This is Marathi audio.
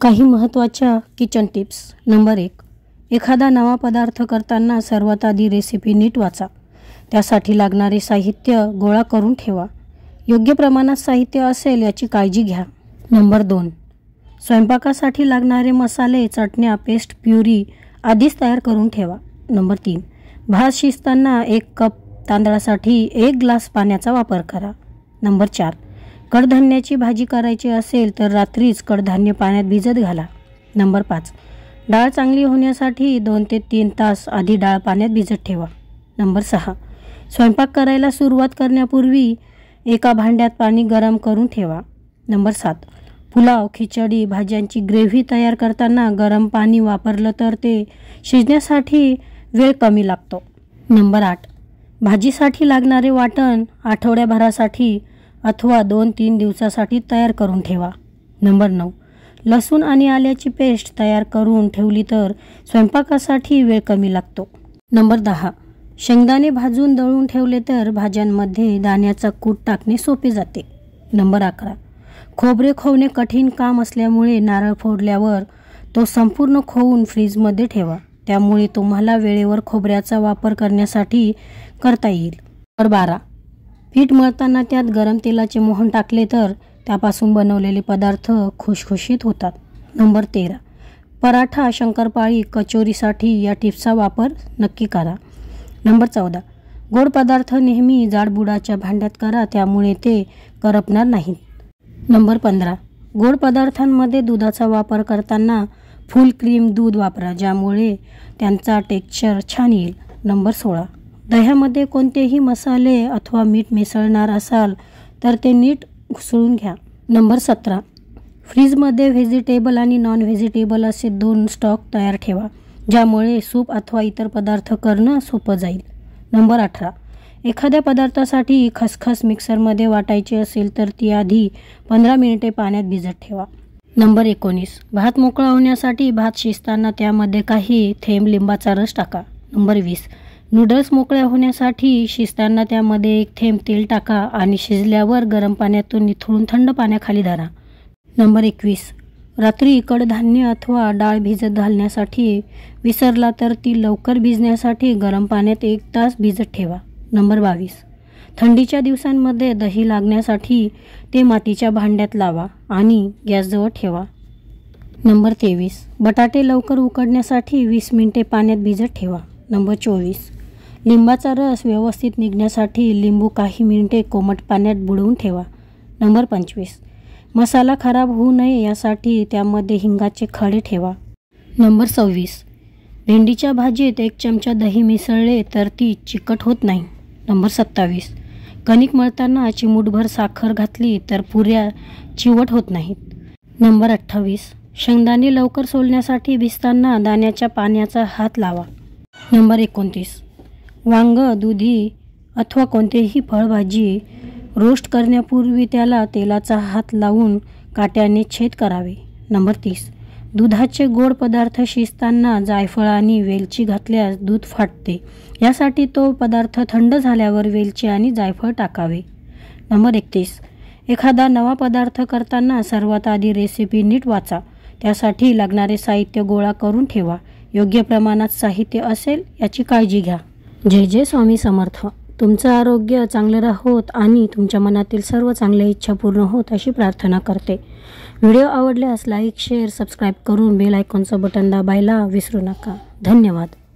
काही महत्त्वाच्या किचन टिप्स नंबर एक एखादा नवा पदार्थ करताना सर्वात आधी रेसिपी नीट वाचा त्यासाठी लागणारे साहित्य गोळा करून ठेवा योग्य प्रमाणात साहित्य असेल याची काळजी घ्या नंबर दोन स्वयंपाकासाठी लागणारे मसाले चटण्या पेस्ट प्युरी आधीच तयार करून ठेवा नंबर तीन भात शिजताना एक कप तांदळासाठी एक ग्लास पाण्याचा वापर करा नंबर चार कडधान्याची भाजी करायची असेल तर रात्रीच कडधान्य पाण्यात भिजत घाला नंबर पाच डाळ चांगली होण्यासाठी दोन ते तीन तास आधी डाळ पाण्यात भिजत ठेवा नंबर सहा स्वयंपाक करायला सुरुवात करण्यापूर्वी एका भांड्यात पाणी गरम करून ठेवा नंबर सात पुलाव खिचडी भाज्यांची ग्रेव्ही तयार करताना गरम पाणी वापरलं तर ते शिजण्यासाठी वेळ कमी लागतो नंबर आठ भाजीसाठी लागणारे वाटण आठवड्याभरासाठी अथवा दोन तीन दिवसासाठी तयार करून ठेवा नंबर नऊ लसूण आणि आल्याची पेस्ट तयार करून ठेवली तर स्वयंपाकासाठी वेळ कमी लागतो नंबर दहा शेंगदाणे भाजून दळून ठेवले तर भाज्यांमध्ये दाण्याचा कूट टाकणे सोपे जाते नंबर अकरा खोबरे खोवणे कठीण काम असल्यामुळे नारळ फोडल्यावर तो संपूर्ण खोवून फ्रीजमध्ये ठेवा त्यामुळे तुम्हाला वेळेवर खोबऱ्याचा वापर करण्यासाठी करता येईल नंबर बारा पीठ मळताना त्यात गरम तेलाचे मोहन टाकले तर त्यापासून बनवलेले पदार्थ खुशखुशीत होतात नंबर तेरा पराठा शंकरपाळी कचोरीसाठी या टिप्सचा वापर नक्की करा नंबर चौदा गोड पदार्थ नेहमी जाडबुडाच्या भांड्यात करा त्यामुळे ते करपणार नाहीत नंबर पंधरा गोड पदार्थांमध्ये दुधाचा वापर करताना फुल क्रीम दूध वापरा ज्यामुळे त्यांचा टेक्स्चर छान येईल नंबर सोळा दह्यामध्ये कोणतेही मसाले अथवा मीठ मिसळणार असाल तर ते नीट घुसळून घ्या नंबर सतरा फ्रीजमध्ये व्हेजिटेबल आणि नॉन व्हेजिटेबल असे दोन स्टॉक तयार ठेवा ज्यामुळे सूप अथवा इतर पदार्थ करणं सोपं जाईल नंबर अठरा एखाद्या पदार्थासाठी खसखस मिक्सरमध्ये वाटायची असेल तर ती आधी पंधरा मिनिटे पाण्यात भिजत ठेवा नंबर एकोणीस भात मोकळा होण्यासाठी भात शिजताना त्यामध्ये काही थेंब लिंबाचा रस टाका नंबर वीस नूडल्स मोकळ्या होण्यासाठी शिजताना त्यामध्ये एक थेंब तेल टाका आणि शिजल्यावर गरम पाण्यातून निथळून थंड पाण्याखाली धरा नंबर एकवीस रात्री कडधान्य अथवा डाळ भिजत घालण्यासाठी विसरला तर ती लवकर भिजण्यासाठी गरम पाण्यात एक तास भिजत ठेवा नंबर बावीस थंडीच्या दिवसांमध्ये दही लागण्यासाठी ते मातीच्या भांड्यात लावा आणि गॅसजवळ ठेवा नंबर तेवीस बटाटे लवकर उकडण्यासाठी वीस मिनटे पाण्यात भिजत ठेवा नंबर चोवीस लिंबाचा रस व्यवस्थित निघण्यासाठी लिंबू काही मिनिटे कोमट पाण्यात बुडवून ठेवा नंबर पंचवीस मसाला खराब होऊ नये यासाठी त्यामध्ये हिंगाचे खडे ठेवा नंबर सव्वीस भेंडीच्या भाजीत एक चमचा दही मिसळले तर ती चिकट होत नाही नंबर सत्तावीस कणिक मळताना चिमूटभर साखर घातली तर पुऱ्या चिवट होत नाहीत नंबर अठ्ठावीस शेंगदाणे लवकर सोलण्यासाठी भिजताना दाण्याच्या पाण्याचा हात लावा नंबर एकोणतीस वांग दुधी अथवा कोणतेही फळभाजी रोस्ट करण्यापूर्वी त्याला तेलाचा हात लावून काट्याने छेद करावे नंबर तीस दुधाचे गोड पदार्थ शिजताना जायफळ आणि वेलची घातल्यास दूध फाटते यासाठी तो पदार्थ थंड झाल्यावर वेलची आणि जायफळ टाकावे नंबर एकतीस एखादा नवा पदार्थ करताना सर्वात आधी रेसिपी नीट वाचा त्यासाठी लागणारे साहित्य गोळा करून ठेवा योग्य प्रमाणात साहित्य असेल याची काळजी घ्या जय जय स्वामी समर्थ तुमचं आरोग्य चांगलं राहोत आणि तुमच्या मनातील सर्व चांगल्या इच्छा पूर्ण होत अशी प्रार्थना करते व्हिडिओ आवडल्यास लाईक शेअर सबस्क्राईब करून बेल आयकॉनचं बटन दाबायला विसरू नका धन्यवाद